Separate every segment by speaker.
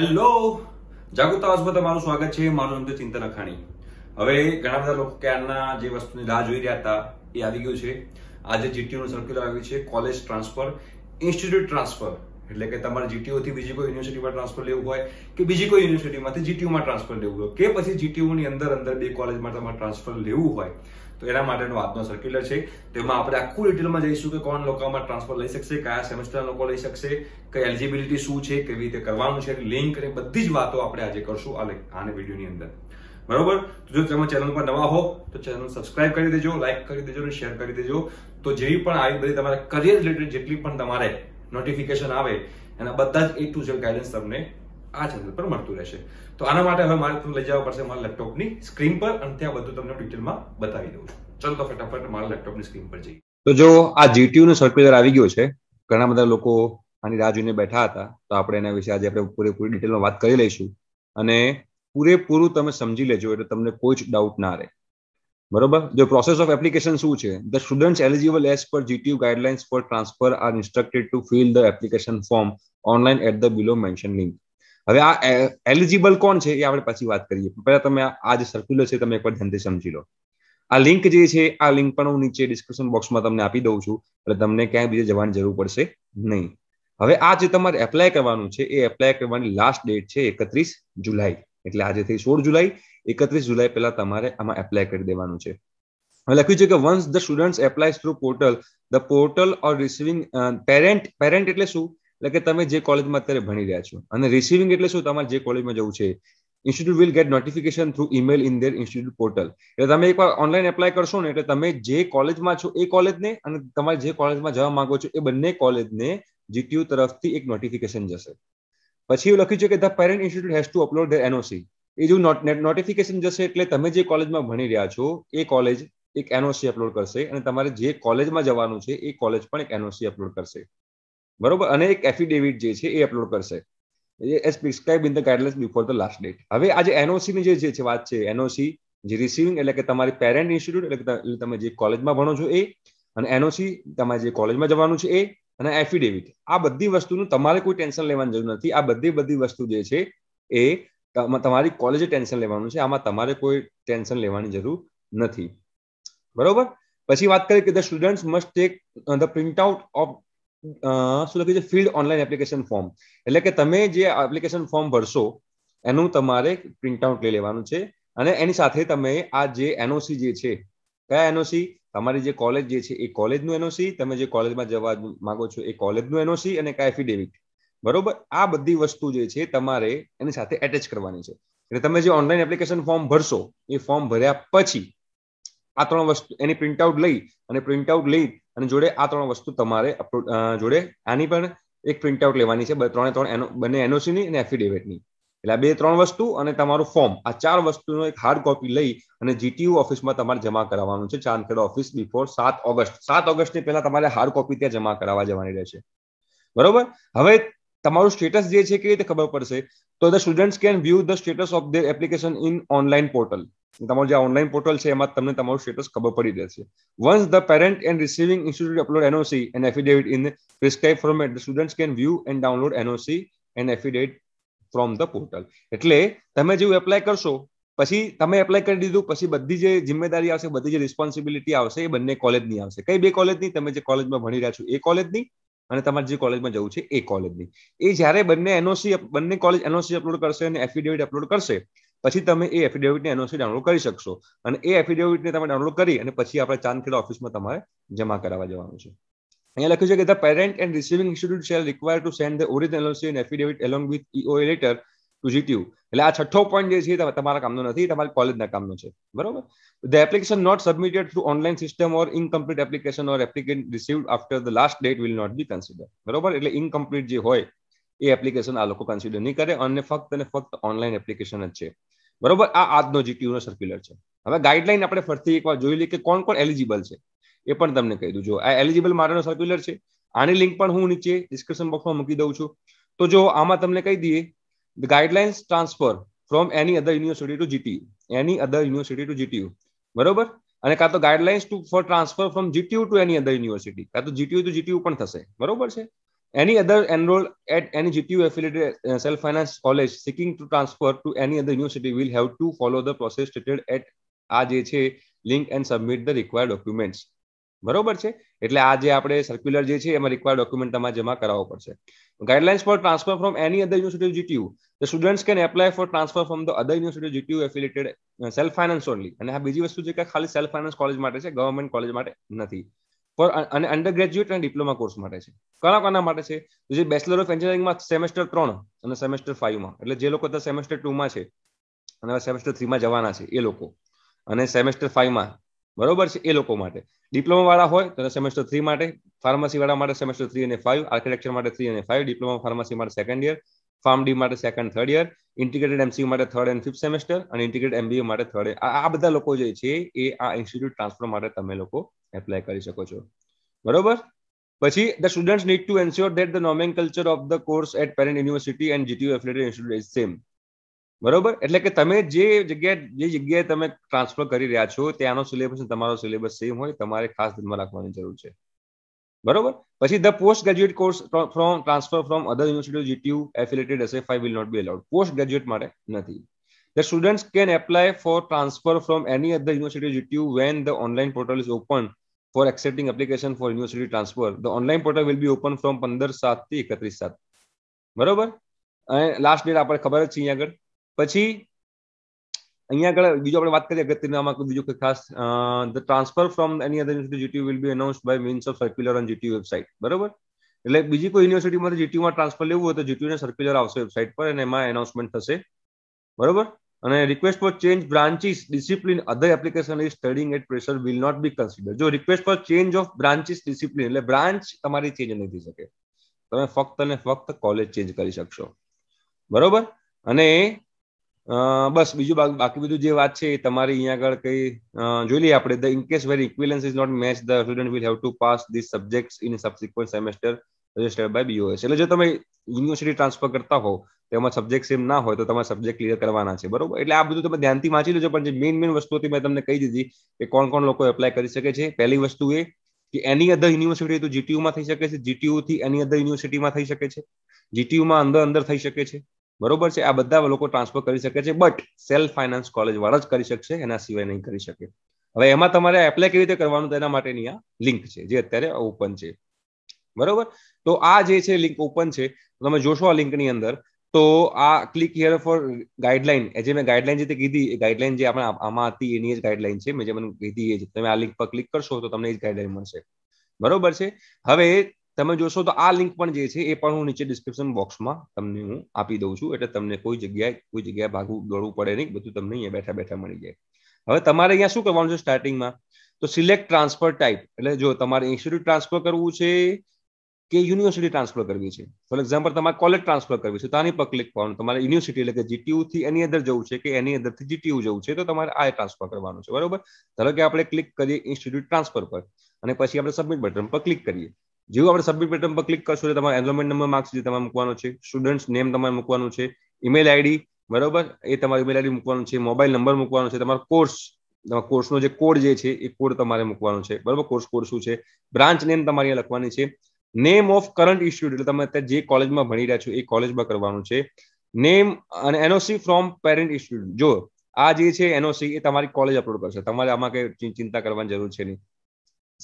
Speaker 1: Hello જાગૃત આવાસમાં તમારું સ્વાગત છે મારું નામ છે ચિંતન અખાણી હવે ઘણા બધા લોકો કે આના જે વસ્તુની રાહ જોઈ રહ્યા હતા એ આવી ગયું છે આજે જીટીયુનું સર્ક્યુલર આવ્યું છે કોલેજ ટ્રાન્સફર ઇન્સ્ટિટ્યૂટ ટ્રાન્સફર એટલે કે તમારે જીટીયુથી બીજી કોઈ યુનિવર્સિટીમાં ટ્રાન્સફર લેવું હોય કે બીજી કોઈ યુનિવર્સિટીમાંથી જીટીયુમાં ટ્રાન્સફર લેવું હોય કે પછી જીટીયુની અંદર અંદર બે કોલેજમાં તમારે ટ્રાન્સફર લેવું હોય તો એના માટેનું આજનો સર્ક્યુલર છે તેમાં આપણે આખું ડિટેલમાં જઈશું કે કોણ લોકોમાં ટ્રાન્સફર લઈ શકશે કયા સેમેસ્ટર લોકો લઈ શકશે કઈ એલિજિબિલિટી શું છે કેવી રીતે કરવાનું છે લિંક અને બધી જ વાતો આપણે આજે કરશું આ આને વિડીયોની અંદર બરોબર તો જો તમે ચેનલ પર નવા હો તો ચેનલ સબસ્ક્રાઇબ કરી દેજો લાઇક કરી દેજો અને શેર કરી દેજો તો જેવી પણ આવી બધી તમારા કરિયર રિલેટેડ જેટલી પણ તમારે નોટિફિકેશન આવે એના બધા જ એ ટુ ઝેડ ગાઈડન્સ તમને આ ચેનલ પર મળતું રહેશે તો આના માટે હવે મારે તમને લઈ જવા પડશે મારા લેપટોપની સ્ક્રીન પર અને ત્યાં બધું તમને ડિટેલમાં બતાવી દઉં ચલો તો ફટાફટ મારા લેપટોપની સ્ક્રીન પર જઈએ તો જો આ જીટીયુ નો સર્ક્યુલર આવી ગયો છે ઘણા બધા લોકો આની રાહ જોઈને બેઠા હતા તો આપણે એના વિશે આજે આપણે પૂરેપૂરી ડિટેલમાં વાત કરી લઈશું અને પૂરેપૂરું તમે સમજી લેજો એટલે તમને કોઈ જ ડાઉટ ના રહે બરોબર જો પ્રોસેસ ઓફ એપ્લિકેશન શું છે the students eligible as per GTU guidelines for transfer are instructed to fill the application form online at the below mention link હવે આ એલિજિબલ કોણ છે એ આપણે પછી વાત કરીએ પહેલા તમે આ જે સર્ક્યુલર છે તમે એકવાર ધ્યાનથી સમજી લો આ લિંક જે છે આ લિંક પણ હું નીચે ડિસ્ક્રિપ્શન બોક્સમાં તમને આપી દઉં છું એટલે તમને ક્યાંય બીજે જવાની જરૂર પડશે નહીં હવે આ જે તમારે એપ્લાય કરવાનું છે એ એપ્લાય કરવાની લાસ્ટ ડેટ છે એકત્રીસ જુલાઈ એટલે આજે થઈ સોળ જુલાઈ એકત્રીસ જુલાઈ પહેલા તમારે આમાં એપ્લાય કરી દેવાનું છે હવે લખ્યું છે કે once the student apply through portal the portal or receiving parent parent એટલે શું એટલે કે તમે જે કોલેજમાં અત્યારે ભણી રહ્યા છો અને રિસીવિંગ એટલે શું તમારે જે કોલેજમાં જવું છે institute will get notification through email in their institute portal એટલે તમે એકવાર ઓનલાઈન એપ્લાય કરશો ને એટલે તમે જે કોલેજમાં છો એ કોલેજને અને તમારે જે કોલેજમાં જવા માંગો છો એ બંને કોલેજને જીટીયુ તરફથી એક નોટિફિકેશન જશે પછી એવું લખ્યું છે કે the parent institute has to upload their NOC એ જો નોટિફિકેશન જશે એટલે તમે જે કોલેજમાં ભણી રહ્યા છો એ કોલેજ એક એનઓસી અપલોડ કરશે અને તમારે જે કોલેજમાં જવાનું છે એ કોલેજ પણ એક એનઓસી અપલોડ કરશે બરોબર અને એક એફિડેવિટ જે છે એ અપલોડ કરશે as prescribe in the guidelines before the last date હવે આ જે એનઓસી ની જે છે વાત છે એનઓસી જે રિસીવિંગ એટલે કે તમારી પેરેન્ટ ઇન્સ્ટિટ્યૂટ એટલે તમે જે કોલેજમાં ભણો છો એ અને એનઓસી તમારે જે કોલેજમાં જવાનું છે એ અને એફિડેવિટ આ બધી વસ્તુનું તમારે કોઈ ટેન્શન લેવાની જરૂર નથી આ બધી બધી વસ્તુ જે છે એ તમારી કોલેજે ટેન્શન લેવાનું છે આમાં તમારે કોઈ ટેન્શન લેવાની જરૂર નથી બરોબર પછી વાત કરીએ કે the students must take the print out of શું લખ્યું છે ફિલ્ડ ઓનલાઈન એપ્લિકેશન ફોર્મ એટલે કે તમે જે એપ્લિકેશન ફોર્મ ભરશો એનું તમારે પ્રિન્ટ આઉટ લઈ લેવાનું છે અને એની સાથે તમે આ જે એનઓસી જે છે કયા એનઓસી તમારી જે કોલેજ જે છે એ કોલેજનું એનઓસી તમે જે કોલેજમાં જવા માંગો છો એ કોલેજનું એનઓસી અને કાં એફિડેવિટ બરોબર આ બધી વસ્તુ જે છે તમારે એની સાથે એટેચ કરવાની છે એટલે તમે જે ઓનલાઈન એપ્લિકેશન ફોર્મ ભરશો એ ફોર્મ ભર્યા પછી આ ત્રણ વસ્તુ એની પ્રિન્ટઆઉટ લઈ અને પ્રિન્ટઆઉટ લઈ અને જોડે આ ત્રણ વસ્તુ તમારે જોડે આની પણ એક પ્રિન્ટઆઉટ લેવાની છે ત્રણે ત્રણ એનો બંને એનઓસીની અને એફિડેવિટની એટલે બે ત્રણ વસ્તુ અને તમારું ફોર્મ આ ચાર વસ્તુનો એક હાર્ડ કોપી લઈ અને જીટીયુ ઓફિસમાં તમારે જમા કરાવવાનું છે ચાંદખેડા ઓફિસ બિફોર સાત ઓગસ્ટ સાત ઓગસ્ટની પહેલા તમારે હાર્ડ કોપી ત્યાં જમા કરાવવા જવાની રહેશે બરોબર હવે તમારું સ્ટેટસ જે છે કેવી રીતે ખબર પડશે તો the students can view the status of the application in online portal તમારું જે ઓનલાઈન પોર્ટલ છે એમાં તમને તમારું સ્ટેટસ ખબર પડી જશે once the parent and receiving institute upload NOC and affidavit in prescribe format the student can view and download NOC and affidavit from the portal એટલે તમે જેવું એપ્લાય કરશો પછી તમે એપ્લાય કરી દીધું પછી બધી જે જિમ્મેદારી આવશે બધી જે રિસ્પોન્સિબિલિટી આવશે એ બંને કોલેજની આવશે કઈ બે કોલેજની તમે જે કોલેજમાં ભણી રહ્યા છો એ કોલેજની અને તમારે જે કોલેજમાં જવું છે એ કોલેજની એ જ્યારે બંને એનઓસી બંને કોલેજ એનઓસી અપલોડ કરશે અને એફિડેવિટ અપલોડ કરશે પછી તમે એ એફિડેવિટને એનઓસી ડાઉનલોડ કરી શકશો અને એ એફિડેવિટને તમે ડાઉનલોડ કરી અને પછી આપણે ચાંદખેડા ઓફિસમાં તમારે જમા કરાવવા જવાનું છે અહીંયા લખ્યું છે કે the parent and receiving institute shall require to send the original NOC and affidavit along with EOA letter to GTU એટલે આ છઠ્ઠો પોઈન્ટ જે છે તમારા કામનો નથી તમારી કોલેજના કામનો છે બરોબર the application not submitted through online system or incomplete application or applicant received after the last date will not be consider બરોબર એટલે ઇનકમ્પ્લીટ જે હોય એ એપ્લિકેશન આ લોકો કન્સિડર નહીં કરે અને ફક્ત અને ફક્ત ઓનલાઈન એપ્લિકેશન જ છે બરોબર આ આજનો જીટીયુ સર્ક્યુલર છે હવે ગાઈડલાઈન આપણે ફરીથી એકવાર જોઈ લઈએ કે કોણ કોણ એલિજિબલ છે એ પણ તમને કહી દઉં જો આ એલિજિબલ મારાનો સર્ક્યુલર છે આની લિંક પણ હું નીચે ડિસ્ક્રિપ્શન બોક્સમાં મૂકી દઉં છું તો જો આમાં તમને કહી દઈએ The guidelines transfer from any other university to GTU. Any other university to GTU. બરોબર અને કાં તો guidelines to for transfer from GTU to any other university કાં તો જીટીયુ ટુ જીટીયુ પણ થશે બરોબર છે any other enrol at any GTU affiliated self finance college seeking to transfer to any other university will have to follow the process stated at આ જે છે link and submit the required documents બરોબર છે એટલે આ જે આપણે circular જે છે એમાં રિક્વાયર્ડ ડોક્યુમેન્ટ તમારે જમા કરાવવો પડશે guidelines for transfer from any other university GTU the students can apply for transfer from the other university GTU affiliated self finance only અને આ બીજી વસ્તુ છે કે ખાલી સેલ્ફ ફાઇનાન્સ કોલેજ માટે છે ગવર્મેન્ટ કોલેજ માટે નથી ફોર અને અંડર ગ્રેજ્યુએટ અને ડિપ્લોમા કોર્સ માટે છે કોના કોના માટે છે જે બેચલર ઓફ એન્જિનિયરિંગમાં સેમેસ્ટર ત્રણ અને સેમેસ્ટર ફાઇવમાં એટલે જે લોકો અત્યારે સેમેસ્ટર ટુમાં છે અને સેમેસ્ટર થ્રીમાં જવાના છે એ લોકો અને સેમેસ્ટર ફાઈવમાં બરોબર છે એ લોકો માટે ડિપ્લોમા વાળા હોય તો સેમેસ્ટર થ્રી માટે ફાર્મસી વાળા માટે સેમેસ્ટર થ્રી અને ફાઈવ આર્કિટેક્ચર માટે થ્રી અને ફાઈવ ડિપ્લોમા ફાર્મસી માટે સેકન્ડ યર ફાર્મ ડી માટે second third year integrated MCU માટે થર્ડ એન્ડ ફિફ્થ સેમેસ્ટર અને ઇન્ટિગ્રેટેડ એમબીએ માટે થર્ડ આ બધા લોકો જે છે એ આ ઇન્સ્ટિટ્યુટ ટ્રાન્સફર માટે તમે લોકો એપ્લાય કરી શકો છો બરોબર પછી the students need to ensure that the nomenclature of the course at parent university and GTU affiliated institute is same બરોબર એટલે કે તમે જે જગ્યાએ જે જગ્યાએ તમે ટ્રાન્સફર કરી રહ્યા છો ત્યાંનો સિલેબસ તમારો સિલેબસ સેમ હોય તમારે ખાસ ધ્યાનમાં રાખવાની જરૂર છે બરોબર પછી the post graduate course from transfer from other university GTU affiliated SF I will not be allowed post graduate માટે નથી the students can apply for transfer from any other university GTU when the online portal is open for accepting application for university transfer the online portal will be open from પંદર સાત થી એકત્રીસ સાત બરોબર અને last date આપણે ખબર જ છે અહીંયા આગળ પછી અહીંયા આગળ બીજું આપણે વાત કરીએ અગત્યના આમાં બીજું કંઈ ખાસ the transfer from any other university GTU will be announce by means of circular on GTU website બરોબર એટલે બીજી કોઈ યુનિવર્સિટીમાંથી જીટીયુમાં ટ્રાન્સફર લેવું હોય તો જીટીયુને સર્ક્યુલર આવશે વેબસાઇટ પર અને એમાં એનાઉન્સમેન્ટ થશે બરોબર અને request for change branches discipline other application is studying at pressure will not be consider જો request for change of branches discipline એટલે બ્રાન્ચ તમારી ચેન્જ નહીં થઈ શકે તમે ફક્ત અને ફક્ત કોલેજ ચેન્જ કરી શકશો બરોબર અને બસ બીજું બાકી બધું જે વાત છે તમારી અહીંયા આગળ કઈ જોઈ લઈએ આપણે the in case where equivalence is not match the student will have to pass this subjects in subsequent semester registered by BOS એટલે જો તમે યુનિવર્સિટી ટ્રાન્સફર કરતા હો તેમાં સબ્જેક્ટ સેમ ના હોય તો તમારે સબ્જેક્ટ ક્લિયર કરવાના છે બરોબર એટલે આ બધું તમે ધ્યાનથી વાંચી લેજો પણ જે મેઇન મેઇન વસ્તુ હતી મેં તમને કહી દીધી કે કોણ કોણ લોકો એપ્લાય કરી શકે છે પહેલી વસ્તુ એ કે એની અધર યુનિવર્સિટી તો જીટીયુમાં થઈ શકે છે જીટીયુ થી એની અધર યુનિવર્સિટીમાં થઈ શકે છે જીટીયુમાં અંદર અંદર થઈ શકે છે બરોબર છે આ બધા લોકો ટ્રાન્સફર કરી શકે છે બટ સેલ્ફ ફાઇનાન્સ કોલેજ વાળા જ કરી શકશે એના સિવાય નહીં કરી શકે હવે એમાં તમારે એપ્લાય કેવી રીતે કરવાનું તેના માટેની આ લિંક છે જે અત્યારે ઓપન છે બરોબર તો આ જે છે લિંક ઓપન છે તમે જોશો આ લિંકની અંદર તો આ ક્લિક હિયર ફોર ગાઈડલાઈન જે મેં ગાઈડલાઈન જે કીધી એ ગાઈડલાઈન જે આપણે આમાં હતી એની જ ગાઈડલાઈન છે મેં જે મને કીધી એ તમે આ લિંક પર ક્લિક કરશો તો તમને એ જ ગાઈડલાઈન મળશે બરોબર છે હવે તમે જોશો તો આ લિંક પણ જે છે એ પણ હું નીચે ડિસ્ક્રિપ્શન બોક્સમાં તમને હું આપી દઉં છું એટલે તમને કોઈ જગ્યાએ કોઈ જગ્યાએ ભાગવું દોડવું પડે નહીં બધું તમને અહીંયા બેઠા બેઠા મળી જાય હવે તમારે અહીંયા શું કરવાનું છે સ્ટાર્ટિંગમાં તો સિલેક્ટ ટ્રાન્સફર ટાઈપ એટલે જો તમારે ઇન્સ્ટિટ્યુટ ટ્રાન્સફર કરવું છે કે યુનિવર્સિટી ટ્રાન્સફર કરવી છે ફોર એક્ઝામ્પલ તમારે કોલેજ ટ્રાન્સફર કરવી છે તો આની પર ક્લિક કરવાનું તમારે યુનિવર્સિટી એટલે કે જીટીયુ એની અંદર જવું છે કે એની અંદરથી જીટીયુ જવું છે તો તમારે આ ટ્રાન્સફર કરવાનું છે બરોબર ધારો કે આપણે ક્લિક કરીએ ઇન્સ્ટિટ્યુટ ટ્રાન્સફર પર અને પછી આપણે સબમિટ બટન પર ક્લિક કરીએ જેવું આપણે સબમિટ બટન પર ક્લિક કરશો તમારે તમારો એનરોલમેન્ટ નંબર માર્ક્સ જે તમારે મૂકવાનો છે સ્ટુડન્ટ્સ નેમ તમારે મૂકવાનું છે ઈમેલ આઈડી બરોબર એ તમારે ઈમેલ આઈડી મૂકવાનું છે મોબાઈલ નંબર મૂકવાનો છે તમારો કોર્સ તમારા કોર્સનો જે કોડ જે છે એ કોડ તમારે મૂકવાનો છે બરોબર કોર્સ કોડ શું છે બ્રાન્ચ નેમ તમારે લખવાની છે નેમ ઓફ કરંટ ઇન્સ્ટિટ્યૂટ એટલે તમે અત્યારે જે કોલેજમાં ભણી રહ્યા છો એ કોલેજમાં કરવાનું છે નેમ અને એનઓસી ફ્રોમ પેરેન્ટ ઇન્સ્ટિટ્યૂટ જો આ જે છે એનઓસી એ તમારી કોલેજ અપલોડ કરશે તમારે આમાં કઈ ચિંતા કરવાની જરૂર છે નહીં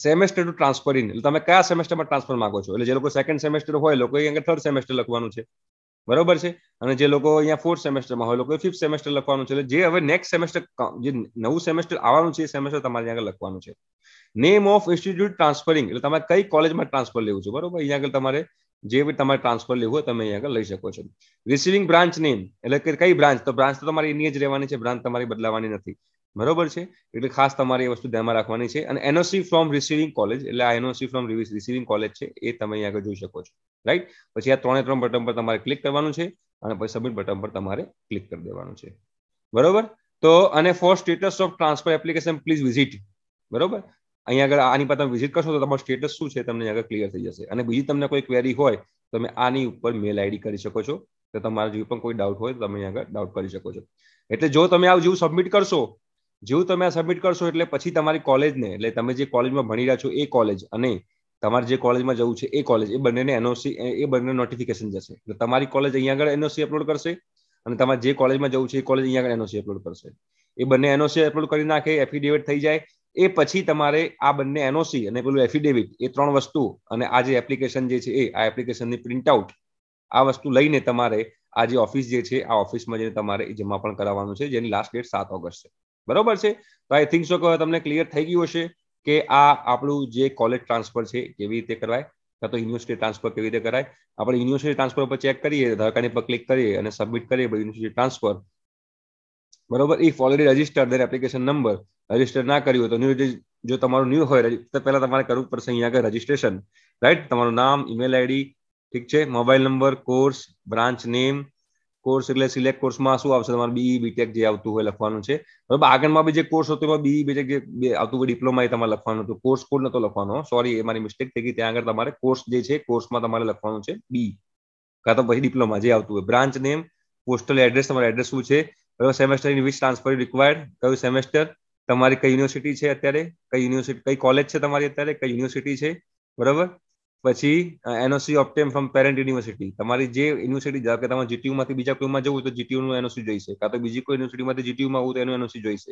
Speaker 1: સેમેસ્ટર ટુ ટ્રાન્સફર ઇન એટલે તમે કયા સેમેસ્ટરમાં ટ્રાન્સફર માંગો છો એટલે જે લોકો સેકન્ડ સેમેસ્ટર હોય લોકો અહીંયા થર્ડ સેમેસ્ટર લખવાનું છે બરોબર છે અને જે લોકો અહીંયા ફોર્થ સેમેસ્ટરમાં હોય લોકો ફિફ્થ સેમેસ્ટર લખવાનું છે એટલે જે હવે નેક્સ્ટ સેમેસ્ટર જે નવું સેમેસ્ટર આવવાનું છે એ સેમેસ્ટર તમારે આગળ લખવાનું છે નેમ ઓફ ઇન્સ્ટિટ્યુટ ટ્રાન્સફરિંગ એટલે તમારે કઈ કોલેજમાં ટ્રાન્સફર લેવું છે બરોબર અહીંયા આગળ તમારે જે બી તમારે ટ્રાન્સફર લેવું હોય તમે અહીંયા આગળ લઈ શકો છો રિસીવિંગ બ્રાન્ચ નેમ એટલે કે કઈ બ્રાન્ચ તો બ્રાન્ચ તો તમારી એની જ રહેવાની છે બ્રાન્ચ તમારી બદલાવાની નથી બરોબર છે એટલે ખાસ તમારે એ વસ્તુ ધ્યાનમાં રાખવાની છે અને એનઓસી ફ્રોમ રિસીવિંગ કોલેજ એટલે આ એનઓસી ફ્રોમ રિસીવિંગ કોલેજ છે એ તમે અહીંયા આગળ જોઈ શકો છો રાઈટ પછી આ ત્રણે ત્રણ બટન પર તમારે ક્લિક કરવાનું છે અને પછી સબમિટ બટન પર તમારે ક્લિક કરી દેવાનું છે બરોબર તો અને for status of transfer application please visit બરોબર અહીંયા આગળ આની પર તમે વિઝિટ કરશો તો તમારું સ્ટેટસ શું છે તમને આગળ ક્લિયર થઈ જશે અને બીજી તમને કોઈ ક્વેરી હોય તમે આની ઉપર મેલ આઈડી કરી શકો છો તો તમારા જે પણ કોઈ ડાઉટ હોય તો તમે આગળ ડાઉટ કરી શકો છો એટલે જો તમે આ જેવું સબમિટ કરશો જેવું તમે આ સબમિટ કરશો એટલે પછી તમારી કોલેજને એટલે તમે જે કોલેજમાં ભણી રહ્યા છો એ કોલેજ અને તમારે જે કોલેજમાં જવું છે એ કોલેજ એ બંનેને એનઓસી એ બંને નોટિફિકેશન જશે એટલે તમારી કોલેજ અહીંયા આગળ એનઓસી અપલોડ કરશે અને તમારે જે કોલેજમાં જવું છે એ કોલેજ અહીંયા આગળ એનઓસી અપલોડ કરશે એ બંને એનઓસી અપલોડ કરી નાખે એફિડેવિટ થઈ જાય એ પછી તમારે આ બંને એનઓસી અને પેલું એફિડેવિટ એ ત્રણ વસ્તુ અને આ જે એપ્લિકેશન જે છે એ આ એપ્લિકેશનની પ્રિન્ટ આઉટ આ વસ્તુ લઈને તમારે આ જે ઓફિસ જે છે આ ઓફિસમાં જઈને તમારે જમા પણ કરાવવાનું છે જેની લાસ્ટ ડેટ સાત ઓગસ્ટ છે બરોબર છે તો આઈ થિંક સો કે તમને ક્લિયર થઈ ગયું હશે કે આ આપણું જે કોલેજ ટ્રાન્સફર છે કેવી રીતે કરાય કાં તો યુનિવર્સિટી ટ્રાન્સફર કેવી રીતે કરાય આપણે યુનિવર્સિટી ટ્રાન્સફર પર ચેક કરીએ ધારકાની પર ક્લિક કરીએ અને સબમિટ કરીએ યુનિવર્સિટી ટ્રાન્સફર બરોબર if already registered then application number register ના કર્યું હોય તો ન્યૂ જો તમારું ન્યૂ હોય તો પહેલા તમારે કરવું પડશે અહીંયા આગળ રજીસ્ટ્રેશન રાઈટ તમારું નામ ઈમેલ આઈડી ઠીક છે mobile number course branch name course એટલે સિલેક્ટ કોર્સમાં શું આવશે તમારે બીઈ બીટેક e, જે આવતું હોય લખવાનું છે હવે આગળમાં બી જે કોર્સ હતો એમાં બીઈ બીટેક e, જે આવતું હોય ડિપ્લોમા એ તમારે લખવાનું હતું કોર્સ કોડ નતો લખવાનો સોરી એ મારી મિસ્ટેક થઈ ગઈ ત્યાં આગળ તમારે કોર્સ જે છે કોર્સમાં તમારે લખવાનું છે બી e. કાં તો પછી ડિપ્લોમા જે આવતું હોય બ્રાન્ચ નેમ પોસ્ટલ એડ્રેસ તમારું એડ્રેસ શું છે બરાબર semester in which transfer required કયું સેમેસ્ટર તમારી કઈ યુનિવર્સિટી છે અત્યારે કઈ યુનિવર્સિટી કઈ કોલેજ છે તમારી અત્યારે કઈ યુનિવર્સિટી છે બરાબર પછી NOC obtain from parent university તમારી જે યુનિવર્સિટી ધારો કે તમારે જીટીયુમાંથી બીજા કોઈમાં જવું તો જીટીયુ નું એનઓસી જોઈશે કાં તો બીજી કોઈ યુનિવર્સિટીમાંથી જીટીયુ માં આવું તો એનું એનઓસી જોઈશે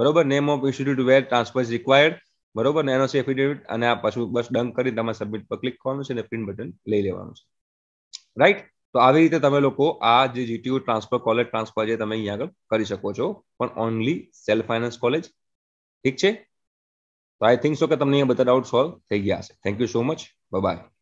Speaker 1: બરોબર name of institute where transfer is required બરોબર ને એનઓસી એફિડેવિટ અને આ પાછું બસ ડંક કરી તમારે સબમિટ પર ક્લિક કરવાનું છે અને પ્રિન્ટ બટન લઈ લેવાનું છે રાઈટ તો આવી રીતે તમે લોકો આ જે જીટીયુ ટ્રાન્સફર કોલેજ ટ્રાન્સફર છે તમે અહીંયા આગળ કરી શકો છો પણ ઓનલી સેલ્ફ ફાઇનાન્સ કોલેજ ઠીક છે તો આઈ થિંક સો કે તમને અહીંયા બધા ડાઉટ સોલ્વ થઈ ગયા હશે thank you so much Bye bye.